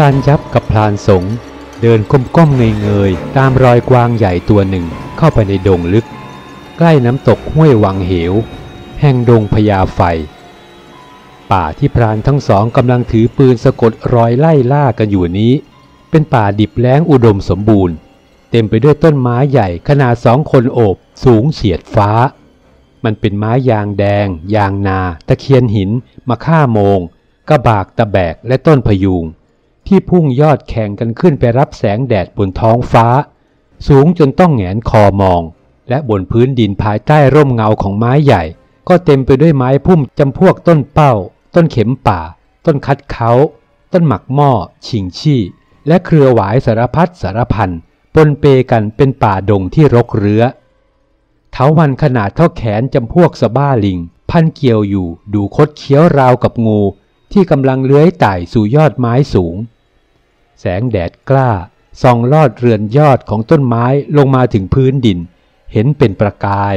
รานยับกับพรานสง เดินก้มๆเงยยตามรอยกวางใหญ่ตัวหนึ่งเข้าไปในดงลึก ใกล้น้ำตกห้วยวังเหว แห่งดงพญาไฟ ป่าที่พรานทั้งสองกำลังถือปืนสะกดรอยไล่ล่ากันอยู่นี้ เป็นป่าดิบแล้งอุดมสมบูรณ์ เต็มไปด้วยต้นไม้ใหญ่ขนาดสองคนโอบ สูงเฉียดฟ้า มันเป็นไม้ยางแดง ยางนา ตะเคียนหินมะข่าโมงกระบากตะแบกและต้นพยุงที่พุ่งยอดแข่งกันขึ้นไปรับแสงแดดบนท้องฟ้า สูงจนต้องแงนคอมอง และบนพื้นดินภายใต้ร่มเงาของไม้ใหญ่ ก็เต็มไปด้วยไม้พุ่มจำพวกต้นเป้า ต้นเข็มป่า ต้นคัดเขา ต้นหมักหม้อชิงชี่ และเครือหวายสารพัดสารพันปนเปกันเป็นป่าดงที่รกเรื้อเถาวันขนาดเท่าแขนจำพวกสบ้าลิงพันเกี่ยวอยู่ดูคดเคี้ยวราวกับงู ที่กำลังเลื้อยไต่สู่ยอดไม้สูงแสงแดดกล้าส่องลอดเรือนยอดของต้นไม้ลงมาถึงพื้นดินเห็นเป็นประกาย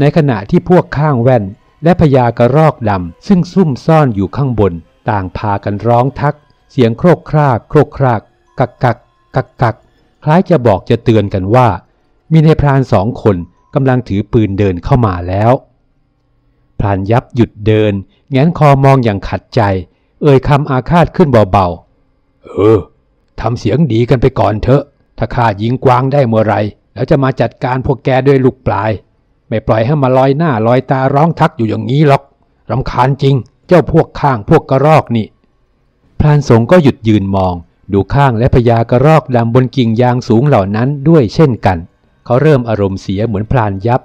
ในขณะที่พวกข้างแว่นและพญากระรอกดำซึ่งซุ่มซ่อนอยู่ข้างบนต่างพากันร้องทักเสียงโครกครากโครกคราก กักกักกักกักคล้ายจะบอกจะเตือนกันว่ามีในพรานสองคนกำลังถือปืนเดินเข้ามาแล้วพรานยับหยุดเดินแง้นคอมองอย่างขัดใจเอ่ยคำอาฆาตขึ้นเบาๆเออทำเสียงดีกันไปก่อนเถอะ ถ้าข้ายิงกวางได้เมื่อไร แล้วจะมาจัดการพวกแกด้วยลูกปลาย ไม่ปล่อยให้มาลอยหน้าลอยตาร้องทักอยู่อย่างนี้หรอก รำคาญจริง เจ้าพวกข้างพวกกระรอกนี่ พรานสงก็หยุดยืนมอง ดูข้างและพญากระรอกดำบนกิ่งยางสูงเหล่านั้นด้วยเช่นกัน เขาเริ่มอารมณ์เสียเหมือนพรานยับ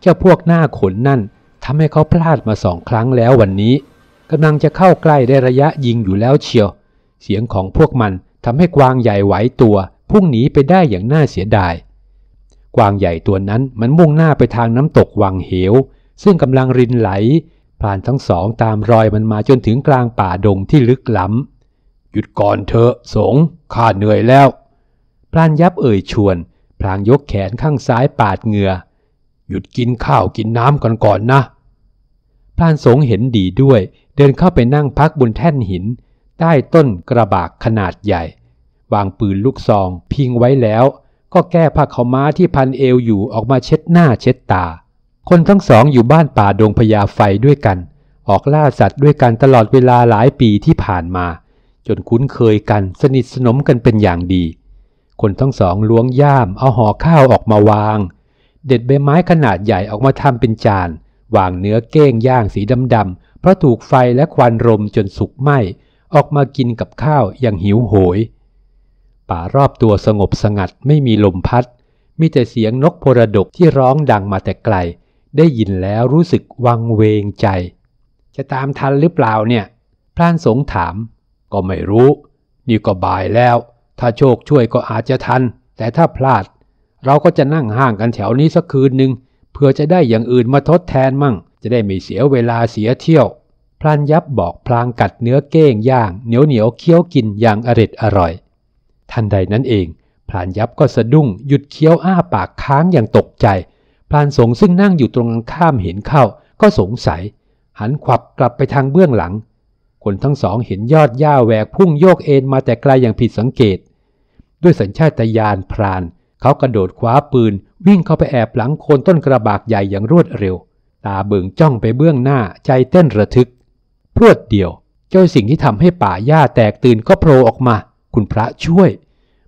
เจ้าพวกหน้าขนนั่นทำให้เขาพลาดมาสองครั้งแล้ววันนี้กำลังจะเข้าใกล้ได้ระยะยิงอยู่แล้วเชียว เสียงของพวกมันทำให้กวางใหญ่ไหวตัว พุ่งหนีไปได้อย่างน่าเสียดาย กวางใหญ่ตัวนั้นมันมุ่งหน้าไปทางน้ำตกวังเหว ซึ่งกำลังรินไหลพรานทั้งสองตามรอยมันมาจนถึงกลางป่าดงที่ลึกล้าหยุดก่อนเถอะ สงข้าเหนื่อยแล้วพลานยับเอ่ยชวน พลางยกแขนข้างซ้ายปาดเหงือหยุดกินข้าวกินน้ำกันก่อนนะพรานสงเห็นดีด้วย เดินเข้าไปนั่งพักบนแท่นหินใต้ต้นกระบากขนาดใหญ่ วางปืนลูกซองพิงไว้แล้ว ก็แก้ผ้าเขาม้าที่พันเอวอยู่ออกมาเช็ดหน้าเช็ดตา คนทั้งสองอยู่บ้านป่าดงพญาไฟด้วยกัน ออกล่าสัตว์ด้วยกันตลอดเวลาหลายปีที่ผ่านมา จนคุ้นเคยกันสนิทสนมกันเป็นอย่างดี คนทั้งสองล้วงย่ามเอาห่อข้าวออกมาวาง เด็ดใบไม้ขนาดใหญ่ออกมาทำเป็นจานวางเนื้อเก้งย่างสีดำๆเพราะถูกไฟและควันรมจนสุกไหม้ออกมากินกับข้าวอย่างหิวโหย ป่ารอบตัวสงบสงัดไม่มีลมพัด มีแต่เสียงนกพรดกที่ร้องดังมาแต่ไกล ได้ยินแล้วรู้สึกวังเวงใจ จะตามทันหรือเปล่าเนี่ย พรานสงถาม ก็ไม่รู้ นี่ก็บ่ายแล้ว ถ้าโชคช่วยก็อาจจะทัน แต่ถ้าพลาด เราก็จะนั่งห่างกันแถวนี้สักคืนหนึ่งเพื่อจะได้อย่างอื่นมาทดแทนมั่ง จะได้ไม่เสียเวลาเสียเที่ยวพรานยับบอกพลางกัดเนื้อเก้งย่าง เหนียวเหนียวเคี้ยวกินอย่างอร็ดอร่อย ทันใดนั้นเองพรานยับก็สะดุ้งหยุดเคี้ยวอ้าปากค้างอย่างตกใจพรานสงซึ่งนั่งอยู่ตรงข้ามเห็นเข้าก็สงสัย หันขวับกลับไปทางเบื้องหลัง คนทั้งสองเห็นยอดหญ้าแหวกพุ่งโยกเอ็นมาแต่ไกลอย่างผิดสังเกต ด้วยสัญชาตญาณพรานเขากระโดดคว้าปืนวิ่งเข้าไปแอบหลังโคนต้นกระบากใหญ่อย่างรวดเร็วตาเบิ่งจ้องไปเบื้องหน้าใจเต้นระทึกพรวดเดียว เจ้าสิ่งที่ทำให้ป่าหญ้าแตกตื่นก็โผล่ออกมา คุณพระช่วย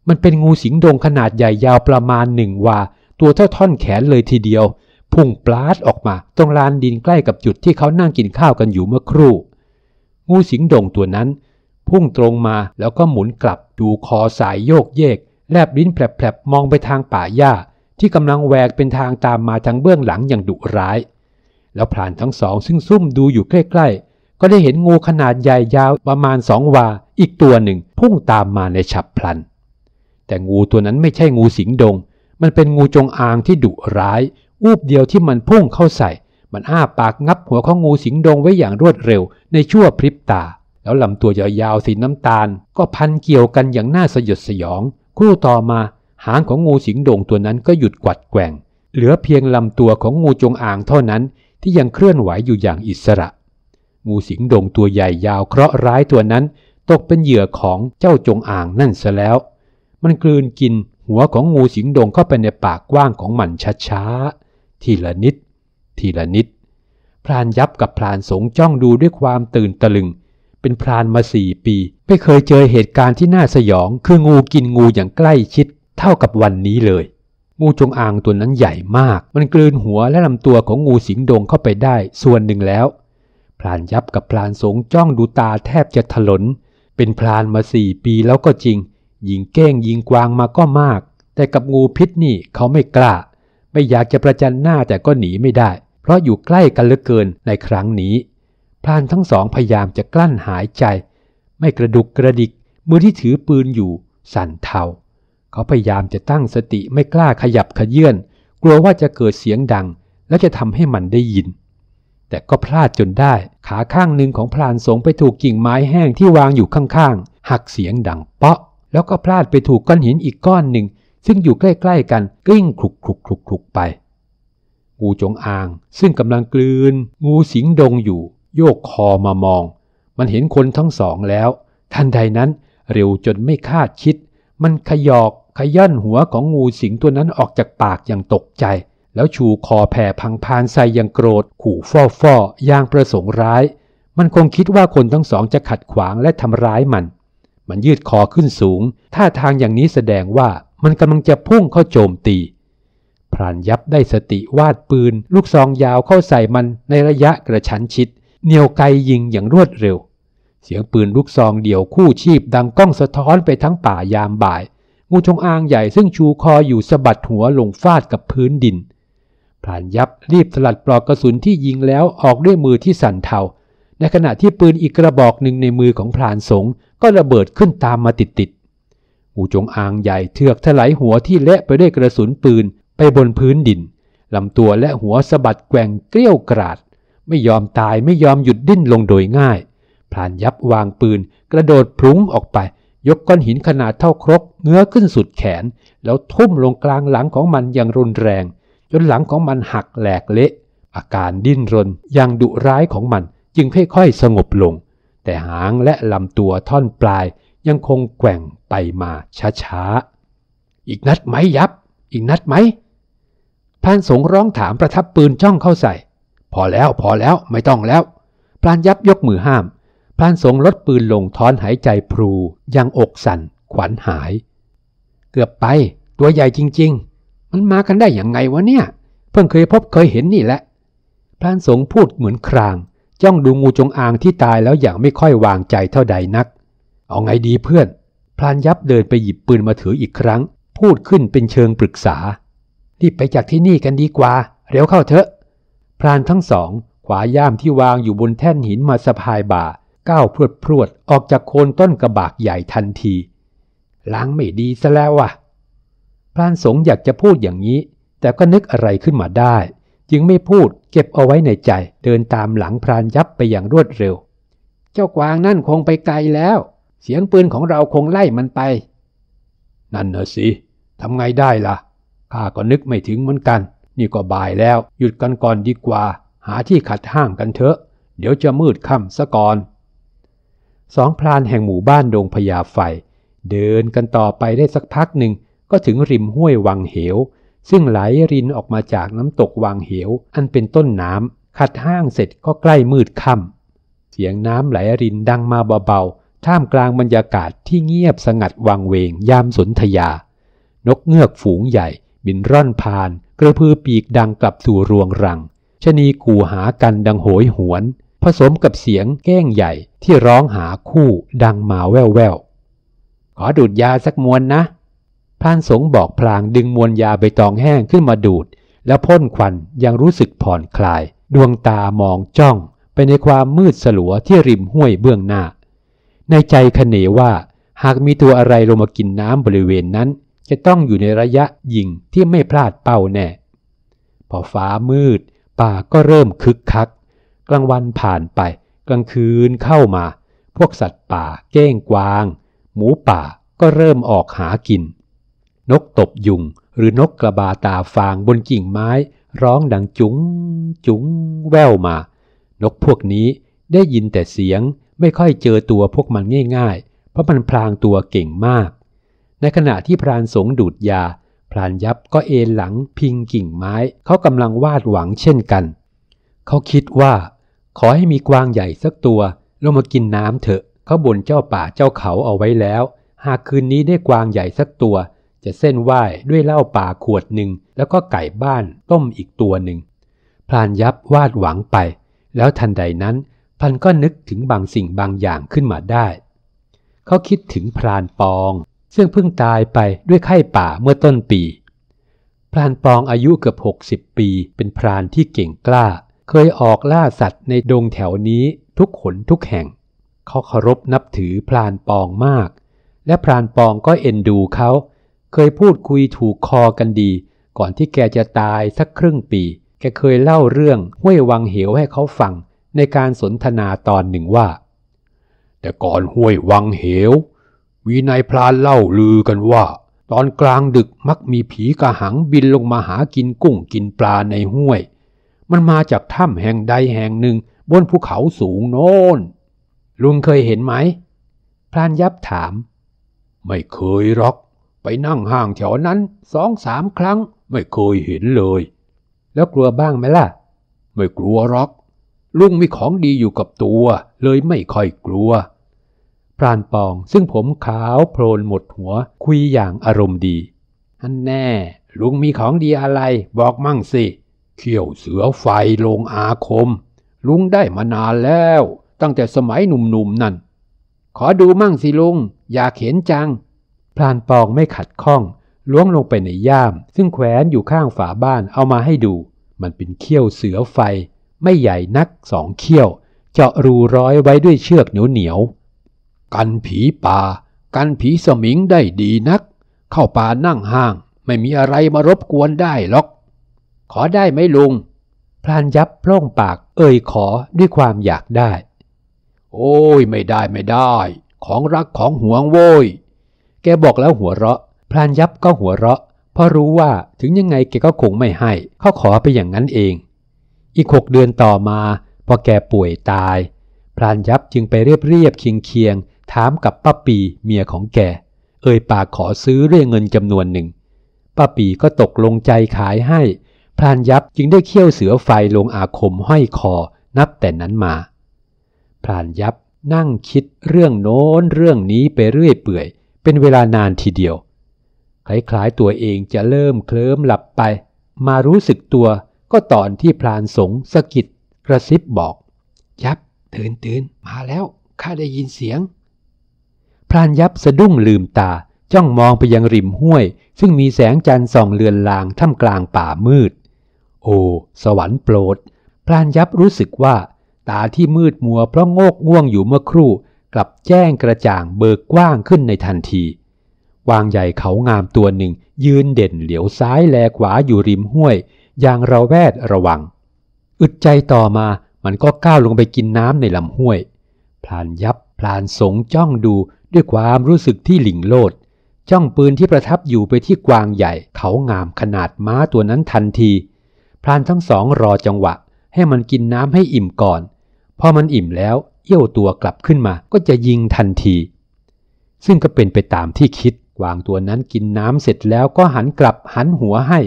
มันเป็นงูสิงดงขนาดใหญ่ยาวประมาณหนึ่งวา ตัวเท่าท่อนแขนเลยทีเดียว พุ่งปลาดออกมาตรงลานดินใกล้กับจุดที่เขานั่งกินข้าวกันอยู่เมื่อครู่ งูสิงดงตัวนั้น พุ่งตรงมาแล้วก็หมุนกลับดูคอสายโยกเยก แลบลิ้นแผลบมองไปทางป่าหญ้า ที่กำลังแหวกเป็นทางตามมาทางเบื้องหลังอย่างดุร้าย แล้วพรานทั้งสองซึ่งซุ่มดูอยู่ใกล้ก็ได้เห็นงูขนาดใหญ่ยาวประมาณสองวาอีกตัวหนึ่งพุ่งตามมาในฉับพลัน แต่งูตัวนั้นไม่ใช่งูสิงดง มันเป็นงูจงอางที่ดุร้ายอูบเดียวที่มันพุ่งเข้าใส่ มันอ้าปากงับหัวของงูสิงดงไว้อย่างรวดเร็วในชั่วพริบตา แล้วลำตัวยาวๆสีน้ำตาล ก็พันเกี่ยวกันอย่างน่าสยดสยอง ครู่ต่อมา หางของงูสิงดงตัวนั้นก็หยุดกวัดแกว่ง เหลือเพียงลำตัวของงูจงอางเท่านั้นที่ยังเคลื่อนไหวอยู่อย่างอิสระงูสิงดงตัวใหญ่ยาวเคราะห์ร้ายตัวนั้นตกเป็นเหยื่อของเจ้าจงอ่างนั่นซะแล้ว มันกลืนกินหัวของงูสิงดงเข้าไปในปากกว้างของมันช้าๆ ทีละนิด ทีละนิด พรานยับกับพรานสงจ้องดูด้วยความตื่นตะลึง เป็นพรานมาสี่ปี ไม่เคยเจอเหตุการณ์ที่น่าสยอง คืองูกินงูอย่างใกล้ชิดเท่ากับวันนี้เลย งูจงอางตัวนั้นใหญ่มาก มันกลืนหัวและลำตัวของงูสิงดงเข้าไปได้ส่วนหนึ่งแล้วพรานยับกับพรานสงจ้องดูตาแทบจะถลน เป็นพรานมาสี่ปีแล้วก็จริงยิงเก้งยิงกวางมาก็มาก แต่กับงูพิษนี่เขาไม่กล้า ไม่อยากจะประจันหน้าแต่ก็หนีไม่ได้ เพราะอยู่ใกล้กันเหลือเกินในครั้งนี้พรานทั้งสองพยายามจะกลั้นหายใจ ไม่กระดุกกระดิกมือที่ถือปืนอยู่ สั่นเทาเขาพยายามจะตั้งสติไม่กล้าขยับขยื่นกลัวว่าจะเกิดเสียงดัง และจะทำให้มันได้ยินแต่ก็พลาดจนได้ขาข้างหนึ่งของพลานสงไปถูกกิ่งไม้แห้งที่วางอยู่ข้างๆ หักเสียงดังเปาะ แล้วก็พลาดไปถูกก้อนหินอีกก้อนหนึ่งซึ่งอยู่ใกล้ๆ กันกลิ้งคลุกคลุกคลุกคลุกไป งูจงอางซึ่งกำลังกลืน งูสิงดงอยู่ โยกคอมามอง มันเห็นคนทั้งสองแล้ว ทันใดนั้นเร็วจนไม่คาดคิด มันขยอกขย่อนหัวของงูสิงตัวนั้นออกจากปากอย่างตกใจแล้วชูคอแผ่พังพานใส่อย่างโกรธ ขู่ฟ่อฟ่อย่างประสงค์ร้าย มันคงคิดว่าคนทั้งสองจะขัดขวางและทำร้ายมัน มันยืดคอขึ้นสูง ท่าทางอย่างนี้แสดงว่ามันกำลังจะพุ่งเข้าโจมตี พรานยับได้สติวาดปืน ลูกซองยาวเข้าใส่มันในระยะกระชั้นชิดเหนียวไกยิงอย่างรวดเร็ว เสียงปืนลูกซองเดี่ยวคู่ชีพดังก้องสะท้อนไปทั้งป่ายามบ่าย งูจงอางใหญ่ซึ่งชูคออยู่สะบัดหัวลงฟาดกับพื้นดินพรานยับรีบสลัดปลอกกระสุน ที่ยิงแล้วออกด้วยมือที่สั่นเทา ในขณะที่ปืนอีกกระบอกหนึ่งในมือของพรานสง ก็ระเบิดขึ้นตามมาติดๆอูจงอางใหญ่เถือกถลายหัวที่เละไปด้วยกระสุนปืนไปบนพื้นดิน ลำตัวและหัวสะบัด แกว่ง เกลี้ยวกราด ไม่ยอมตายไม่ยอมหยุดดิ้นลงโดยง่ายพรานยับวางปืน กระโดดพลุงออกไป ยกก้อนหินขนาดเท่าครกเงื้อขึ้นสุดแขน แล้วทุ่มลงกลางหลังของมันอย่างรุนแรงจนหลังของมันหักแหลกเละ อาการดิ้นรนอย่างดุร้ายของมัน จึงค่อยๆ สงบลง แต่หางและลำตัวท่อนปลายยังคงแกว่งไปมาช้าๆ อีกนัดไหมยับ อีกนัดไหมพานสงร้องถามประทับปืนจ้องเข้าใส่ พอแล้วพอแล้วไม่ต้องแล้วพลานยับยกมือห้ามพานสงลดปืนลงถอนหายใจพรู ยังอกสัน่นขวัญหาย เกือบไปตัวใหญ่จริง ๆมันมากันได้อย่างไงวะเนี่ย เพิ่งเคยพบเคยเห็นนี่แหละพรานสงพูดเหมือนคราง จ้องดูงูจงอางที่ตายแล้วอย่างไม่ค่อยวางใจเท่าใดนักเอาไงดีเพื่อนพรานยับเดินไปหยิบปืนมาถืออีกครั้ง พูดขึ้นเป็นเชิงปรึกษารีบไปจากที่นี่กันดีกว่าเร็วเข้าเถอะพรานทั้งสอง ขวาย่ามที่วางอยู่บนแท่นหินมาสะพายบ่าก้าวพรวดพรวดออกจากโคนต้นกระบากใหญ่ทันทีล้างไม่ดีซะแล้ววะ่ะรานสงอยากจะพูดอย่างนี้ แต่ก็นึกอะไรขึ้นมาได้ จึงไม่พูดเก็บเอาไว้ในใจ เดินตามหลังพรานยับไปอย่างรวดเร็ว เจ้ากวางนั่นคงไปไกลแล้ว เสียงปืนของเราคงไล่มันไป นั่นเนอะสิทำไงได้ละ่ะข้าก็นึกไม่ถึงเหมือนกัน นี่ก็บ่ายแล้ว หยุดกันก่อนดีกว่า หาที่ขัดห้างกันเถอะ เดี๋ยวจะมืดค่ำซะก่อนสองพรานแห่งหมู่บ้านดงพญาไฟเดินกันต่อไปได้สักพักหนึ่งก็ถึงริมห้วยวังเหว ซึ่งไหลรินออกมาจากน้ำตกวังเหวอันเป็นต้นน้ำ ขัดห้างเสร็จก็ใกล้มืดค่ำ เสียงน้ำไหลรินดังมาเบาๆท่ามกลางบรรยากาศที่เงียบสงัดวังเวงยามสนธยา นกเงือกฝูงใหญ่ บินร่อนพาน กระพือปีกดังกลับสู่รวงรัง ชนีกู่หากันดังโหยหวน ผสมกับเสียงแก้งใหญ่ที่ร้องหาคู่ดังมาแว่วแววขอดูดยาสักมวนนะพรานสงบอกพลางดึงมวลยาใบตองแห้งขึ้นมาดูด แล้วพ่นควันยังรู้สึกผ่อนคลาย ดวงตามองจ้องไปในความมืดสลัวที่ริมห้วยเบื้องหน้า ในใจคเนว่า หากมีตัวอะไรลงมากินน้ำบริเวณนั้น จะต้องอยู่ในระยะยิงที่ไม่พลาดเป้าแน่ พอฟ้ามืด ป่าก็เริ่มคึกคัก กลางวันผ่านไปกลางคืนเข้ามา พวกสัตว์ป่าเก้งกวาง หมูป่าก็เริ่มออกหากินนกตบยุง หรือนกกระบาตาฟางบนกิ่งไม้ร้องดังจุ๋งจุ๋งแววมา นกพวกนี้ได้ยินแต่เสียงไม่ค่อยเจอตัวพวกมันง่ายๆ เพราะมันพลางตัวเก่งมาก ในขณะที่พรานสงดูดยา พรานยับก็เอนหลังพิงกิ่งไม้เขากำลังวาดหวังเช่นกัน เขาคิดว่า ขอให้มีกวางใหญ่สักตัว ลงมากินน้ำเถอะ เขาบ่นเจ้าป่าเจ้าเขาเอาไว้แล้ว หากคืนนี้ได้กวางใหญ่สักตัวจะเส้นไหว้ด้วยเหล้าป่าขวดหนึ่งแล้วก็ไก่บ้านต้มอีกตัวหนึ่งพลานยับวาดหวังไป แล้วทันใดนั้น พันก็นึกถึงบางสิ่งบางอย่างขึ้นมาได้ เขาคิดถึงพรานปอง ซึ่งเพิ่งตายไปด้วยไข้ป่าเมื่อต้นปีพรานปองอายุเกือบ60ปีเป็นพรานที่เก่งกล้า เคยออกล่าสัตว์ในดงแถวนี้ทุกขนทุกแห่ง เขาเคารพนับถือพรานปองมาก และพรานปองก็เอ็นดูเขาเคยพูดคุยถูกคอกันดีก่อนที่แกจะตายสักครึ่งปี แกเคยเล่าเรื่อง ห้วยวังเหวให้เขาฟังในการสนทนาตอนหนึ่งว่า แต่ก่อนห้วยวังเหววีนายพรานเล่าลือกันว่า ตอนกลางดึกมักมีผีกระหังบินลงมาหากินกุ้งกินปลาในห้วย มันมาจากถ้ำแห่งใดแห่งหนึ่ง บนภูเขาสูงโน้นลุงเคยเห็นไหมพรานยับถาม ไม่เคยรอกไปนั่งห่างแถวนั้นสองสามครั้ง ไม่เคยเห็นเลย แล้วกลัวบ้างไหมล่ะ ไม่กลัวรอก ลุงมีของดีอยู่กับตัว เลยไม่ค่อยกลัวพรานปองซึ่งผมขาวโพลนหมดหัวคุยอย่างอารมณ์ดี อันแน่ลุงมีของดีอะไร บอกมั่งสิเขี่ยวเสือไฟลงอาคม ลุงได้มานานแล้ว ตั้งแต่สมัยหนุ่มๆนนั่น ขอดูมั่งสิลุง อยากเห็นจังพลานปองไม่ขัดข้องล้วงลงไปในย่าม ซึ่งแขวนอยู่ข้างฝาบ้านเอามาให้ดู มันเป็นเขี้ยวเสือไฟ ไม่ใหญ่นักสองเขี้ยว เจาะรูร้อยไว้ด้วยเชือกเหนียวเหนียวกันผีป่ากันผีสมิงได้ดีนักเข้าป่านั่งห้าง ไม่มีอะไรมารบกวนได้หรอก ขอได้ไหมลุงพลานยับโพร่งปากเอ่ยขอด้วยความอยากได้ โอ้ยไม่ได้ไม่ได้ ของรักของห่วงโว้ยแกบอกแล้วหัวเราะ พรานยับก็หัวเราะ เพราะรู้ว่าถึงยังไงแกก็คงไม่ให้ เขาขอไปอย่างนั้นเอง อีกหกเดือนต่อมาพอแกป่วยตาย พรานยับจึงไปเรียบเรียบเคียงเคียง ถามกับป้าปีเมียของแก เอ่ยปากขอซื้อเรื่องเงินจำนวนหนึ่ง ป้าปีก็ตกลงใจขายให้ พรานยับจึงได้เขี่ยวเสือไฟลงอาคมห้อยคอ นับแต่นั้นมา พรานยับนั่งคิดเรื่องโน้นเรื่องนี้ไปเรื่อยเปื่อยเป็นเวลานานทีเดียว คล้ายๆตัวเองจะเริ่มเคลิ้มหลับไป มารู้สึกตัวก็ตอนที่พลานสงสกิดกระซิบบอก ยับตื่นตื่นมาแล้ว ข้าได้ยินเสียง พลานยับสะดุ้งลืมตา จ้องมองไปยังริมห้วย ซึ่งมีแสงจันทร์ส่องเลือนลางท่ามกลางป่ามืด โอ้สวรรค์โปรดพลานยับรู้สึกว่า ตาที่มืดมัวเพราะโงกง่วงอยู่เมื่อครู่กลับแจ้งกระจ่างเบิกกว้างขึ้นในทันที วางใหญ่เขางามตัวหนึ่ง ยืนเด่นเหลียวซ้ายแลขวาอยู่ริมห้วย อย่างเราแวดระวัง อึดใจต่อมามันก็ก้าวลงไปกินน้ำในลำห้วย พลานยับพลานสงจ้องดูด้วยความรู้สึกที่หลิงโลด จ้องปืนที่ประทับอยู่ไปที่กวางใหญ่ เขางามขนาดม้าตัวนั้นทันที พลานทั้งสองรอจังหวะ ให้มันกินน้ำให้อิ่มก่อน พอมันอิ่มแล้วเอี้ยวตัวกลับขึ้นมาก็จะยิงทันที ซึ่งก็เป็นไปตามที่คิดวางตัวนั้นกินน้ำเสร็จแล้วก็หันกลับหันหัวให้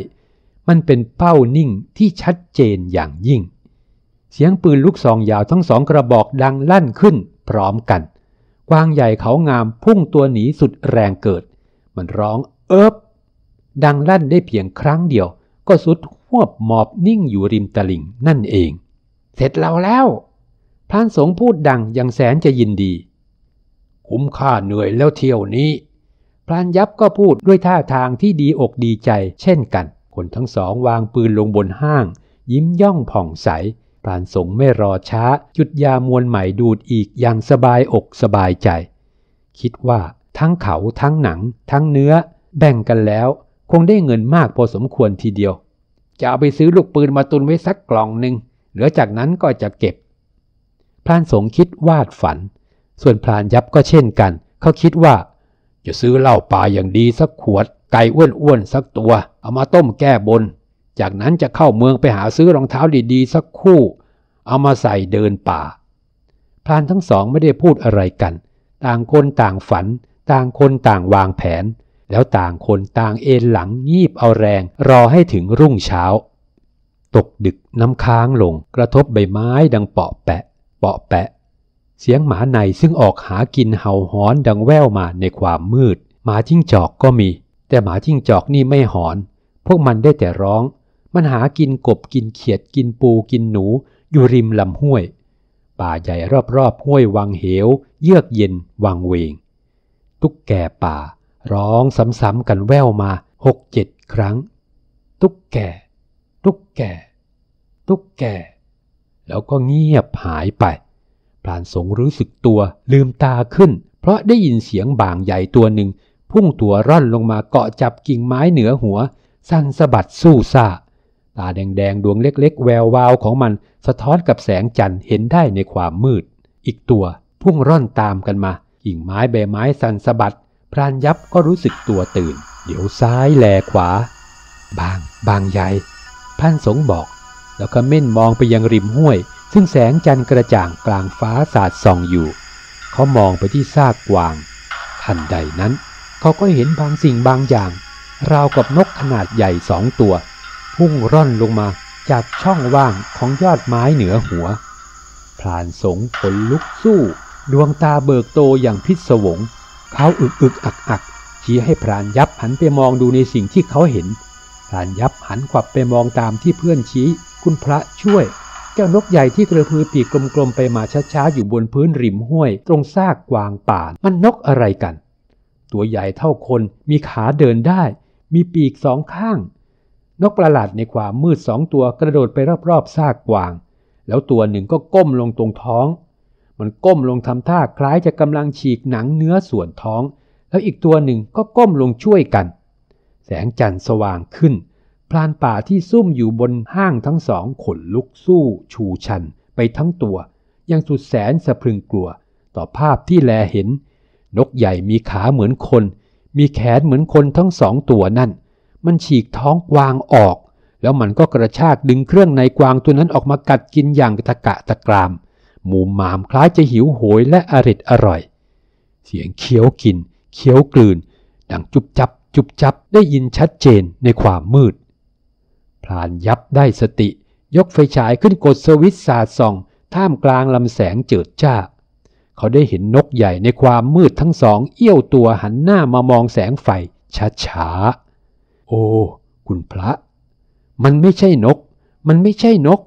มันเป็นเป้านิ่งที่ชัดเจนอย่างยิ่ง เสียงปืนลูกซอง ยาวทั้งสองกระบอกดังลั่นขึ้น พร้อมกัน กวางใหญ่เขางามพุ่งตัวหนีสุดแรงเกิด มันร้องเอิบดังลั่นได้เพียงครั้งเดียวก็สุดหวบหมอบนิ่งอยู่ริมตลิ่งนั่นเอง เสร็จเราแล้วพานสงพูดดังอย่างแสนจะยินดีคุ้มค่าเหนื่อยแล้วเที่ยวนี้พรานยับก็พูดด้วยท่าทางที่ดีอกดีใจเช่นกัน คนทั้งสองวางปืนลงบนห้าง ยิ้มย่องผ่องใสพรานสงไม่รอช้าจุดยามวลใหม่ดูดอีกอย่างสบายอกสบายใจ คิดว่า ทั้งเขาทั้งหนัง ทั้งเนื้อแบ่งกันแล้วคงได้เงินมากพอสมควรทีเดียว จะเอาไปซื้อลูกปืนมาตุนไว้สักกล่องหนึ่งเหลือจากนั้นก็จะเก็บพรานสงคิดวาดฝัน ส่วนพรานยับก็เช่นกัน เขาคิดว่าจะซื้อเหล้าป่าอย่างดีสักขวด ไก่อ้วนๆสักตัว เอามาต้มแก้บน จากนั้นจะเข้าเมืองไปหาซื้อรองเท้าดีๆ สักคู่ เอามาใส่เดินป่าพรานทั้งสองไม่ได้พูดอะไรกัน ต่างคนต่างฝัน ต่างคนต่างวางแผน แล้วต่างคนต่างเอนหลังงีบเอาแรง รอให้ถึงรุ่งเช้า ตกดึกน้ำค้างลงกระทบใบไม้ดังเปาะแปะเปาะแปะเสียงหมาในซึ่งออกหากินเห่าหอนดังแว่วมาในความมืดหมาจิ้งจอกก็มี แต่หมาจิ้งจอกนี่ไม่หอน พวกมันได้แต่ร้อง มันหากินกบกินเขียดกินปูกินหนูอยู่ริมลำห้วย ป่าใหญ่รอบๆห้วย วังเหว เยือกเย็น วังเวงตุ๊กแก่ป่าร้องซ้ำๆกันแว่วมาหกเจ็ดครั้งตุ๊กแก่ตุ๊กแก่ตุ๊กแก่แล้วก็เงียบหายไป พรานสงรู้สึกตัวลืมตาขึ้น เพราะได้ยินเสียงบ่างใหญ่ตัวหนึ่งพุ่งตัวร่อนลงมาเกาะจับกิ่งไม้เหนือหัว สั่นสะบัดสู้ซ่าตาแดงๆดวงเล็ก ๆ แวววาวของมันสะท้อนกับแสงจันทร์เห็นได้ในความมืด อีกตัวพุ่งร่อนตามกันมากิ่งไม้ใบไม้สั่นสะบัดพรานยับก็รู้สึกตัวตื่น เดี๋ยวซ้ายแลขวา บางบางใหญ่พันสงบอกแล้วก็เม่นมองไปยังริมห้วย ซึ่งแสงจันทร์กระจ่างกลางฟ้าสาดส่องอยู่ เขามองไปที่ซากกวางทันใดนั้นเขาก็เห็นบางสิ่งบางอย่าง ราวกับนกขนาดใหญ่สองตัว พุ่งร่อนลงมาจากช่องว่างของยอดไม้เหนือหัวพลานสงผลลุกสู้ ดวงตาเบิกโตอย่างพิศวง เขาอึกอึกอักอักชี้ให้พรานยับหันไปมองดูในสิ่งที่เขาเห็นพรานยับหันขวับไปมองตามที่เพื่อนชี้คุณพระช่วย เจ้านกใหญ่ที่กระพือปีกกลมๆไปมาช้าๆอยู่บนพื้นริมห้วยตรงซากกวางป่า มันนกอะไรกัน ตัวใหญ่เท่าคนมีขาเดินได้ มีปีกสองข้าง นกประหลาดในความมืดสองตัวกระโดดไปรอบๆซากกวาง แล้วตัวหนึ่งก็ก้มลงตรงท้อง มันก้มลงทำท่าคล้ายจะกำลังฉีกหนังเนื้อส่วนท้อง แล้วอีกตัวหนึ่งก็ก้มลงช่วยกัน แสงจันทร์สว่างขึ้นพลานป่าที่ซุ่มอยู่บนห้างทั้งสองขนลุกสู้ชูชันไปทั้งตัว ยังสุดแสนสะพรึงกลัว ต่อภาพที่แลเห็น นกใหญ่มีขาเหมือนคน มีแขนเหมือนคนทั้งสองตัวนั่นมันฉีกท้องกวางออก แล้วมันก็กระชากดึงเครื่องในกวางตัวนั้นออกมากัดกินอย่างตะกะตะกรามหมูมามคล้ายจะหิวโหยและอริดอร่อย เสียงเคี้ยวกินเคี้ยวกลืนดังจุบจับจุบจับได้ยินชัดเจนในความมืดพลานยับได้สติ ยกไฟฉายขึ้นกดสวิตสาดส่อง ท่ามกลางลำแสงเจิดจ้า เขาได้เห็นนกใหญ่ในความมืดทั้งสอง เอี้ยวตัวหันหน้ามามองแสงไฟช้าๆโอ้ คุณพระ มันไม่ใช่นก มันไม่ใช่นก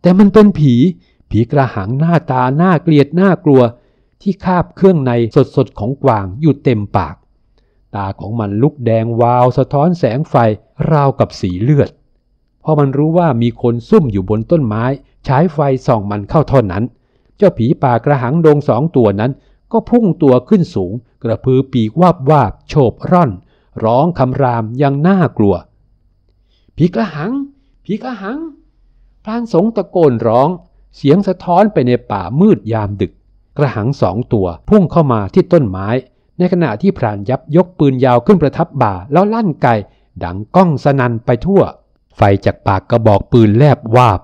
แต่มันเป็นผี ผีกระหังหน้าตาหน้าเกลียดหน้ากลัว ที่คาบเครื่องในสดๆของกวางอยู่เต็มปาก ตาของมันลุกแดงวาวสะท้อนแสงไฟราวกับสีเลือดพอมันรู้ว่ามีคนซุ่มอยู่บนต้นไม้ ใช้ไฟส่องมันเข้าท่อนั้น เจ้าผีป่ากระหังดงสองตัวนั้นก็พุ่งตัวขึ้นสูง กระพือปีกวาบวาบโฉบร่อน ร้องคำรามยังน่ากลัว ผีกระหัง ผีกระหังพลานสงตะโกนร้อง เสียงสะท้อนไปในป่ามืดยามดึก กระหังสองตัวพุ่งเข้ามาที่ต้นไม้ ในขณะที่พรานยับยกปืนยาวขึ้นประทับบ่าแล้วลั่นไก ดังก้องสนันไปทั่วไฟจากปากกระบอกปืนแลบวาบ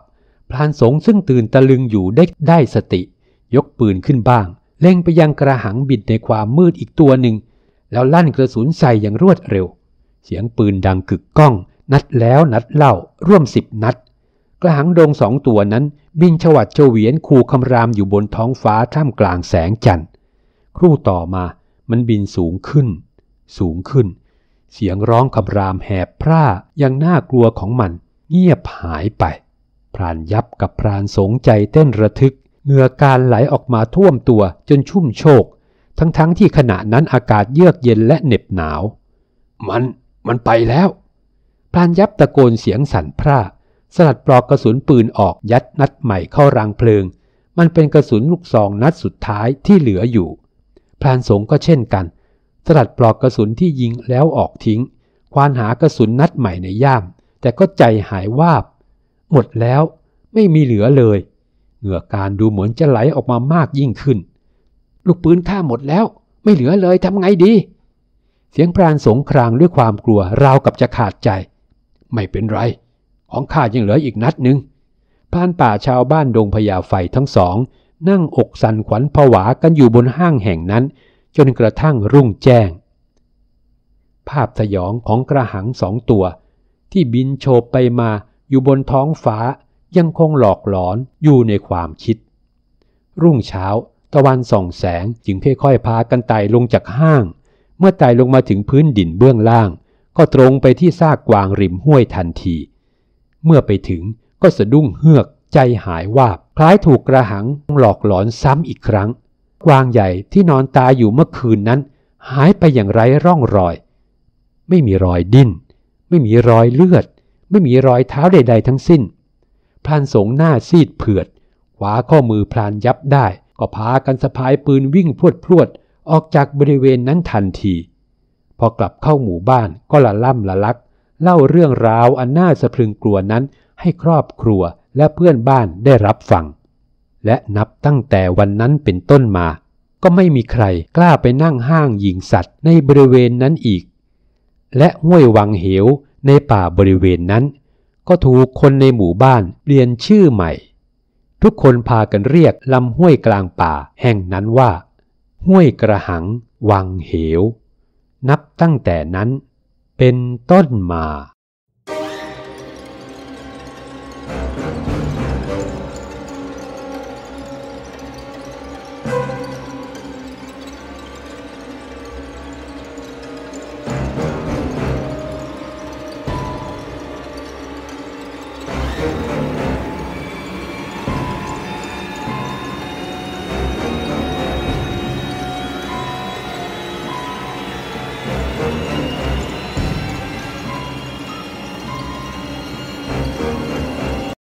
พลานสงซึ่งตื่นตะลึงอยู่ได้ได้สติ ยกปืนขึ้นบ้าง เล็งไปยังกระหังบิดในความมืดอีกตัวหนึ่ง แล้วลั่นกระสุนใส่อย่างรวดเร็ว เสียงปืนดังกึกก้อง นัดแล้วนัดเล่าร่วมสิบนัด กระหังดงสองตัวนั้นบินฉวัดเฉวียนคูคำรามอยู่บนท้องฟ้าท่ามกลางแสงจันทร์ครู่ต่อมามันบินสูงขึ้น สูงขึ้นเสียงร้องคำรามแหบพร่ายังน่ากลัวของมัน เงียบหายไปพรานยับกับพรานสงใจเต้นระทึก เหงื่อการไหลออกมาท่วมตัวจนชุ่มโชกทั้งๆทที่ขณะนั้นอากาศเยือกเย็นและเหน็บหนาว มันมันไปแล้วพรานยับตะโกนเสียงสั่นพร่าสลัดปลอกกระสุนปืนออกยัดนัดใหม่เข้ารังเพลิง มันเป็นกระสุนลูกซองนัดสุดท้ายที่เหลืออยู่พรานสงก็เช่นกันลัดปลอกกระสุนที่ยิงแล้วออกทิ้งควานหากระสุนนัดใหม่ในย่าม แต่ก็ใจหายวาบ หมดแล้วไม่มีเหลือเลย เหงื่อการดูเหมือนจะไหลออกมามากยิ่งขึ้น ลูกปืนข้าหมดแล้ว ไม่เหลือเลยทำไงดี เสียงพรานสงครางด้วยความกลัวราวกับจะขาดใจ ไม่เป็นไร ของข้ายังเหลืออีกนัดหนึ่งพานป่าชาวบ้านดงพญาไฟทั้งสอง นั่งอกสันขวัญผวากันอยู่บนห้างแห่งนั้นจนกระทั่งรุ่งแจ้งภาพสยองของกระหังสองตัว ที่บินโฉบไปมาอยู่บนท้องฟ้ายังคงหลอกหลอนอยู่ในความคิด รุ่งเช้าตะวันส่องแสงจึงค่อยๆพากันไต่ลงจากห้าง เมื่อไต่ลงมาถึงพื้นดินเบื้องล่าง ก็ตรงไปที่ซากกวางริมห้วยทันที เมื่อไปถึงก็สะดุ้งเฮือกใจหายวาบคล้ายถูกกระหังหลอกหลอนซ้ำอีกครั้งกวางใหญ่ที่นอนตายอยู่เมื่อคืนนั้น หายไปอย่างไร้ร่องรอย ไม่มีรอยดิ้นไม่มีรอยเลือด ไม่มีรอยเท้าใดๆทั้งสิ้นพรานสงหน้าซีดเผือดขวาข้อมือพรานยับได้ ก็พากันสะพายปืนวิ่งพรวดพรวดออกจากบริเวณนั้นทันที พอกลับเข้าหมู่บ้านก็ละล่ำละลัก เล่าเรื่องราวอันน่าสะพรึงกลัวนั้นให้ครอบครัวและเพื่อนบ้านได้รับฟังและนับตั้งแต่วันนั้นเป็นต้นมาก็ไม่มีใครกล้าไปนั่งห้างยิงสัตว์ในบริเวณนั้นอีก และห้วยวังเหวในป่าบริเวณนั้น ก็ถูกคนในหมู่บ้านเปลี่ยนชื่อใหม่ ทุกคนพากันเรียกลำห้วยกลางป่าแห่งนั้นว่า ห้วยกระหังวังเหว นับตั้งแต่นั้นเป็นต้นมา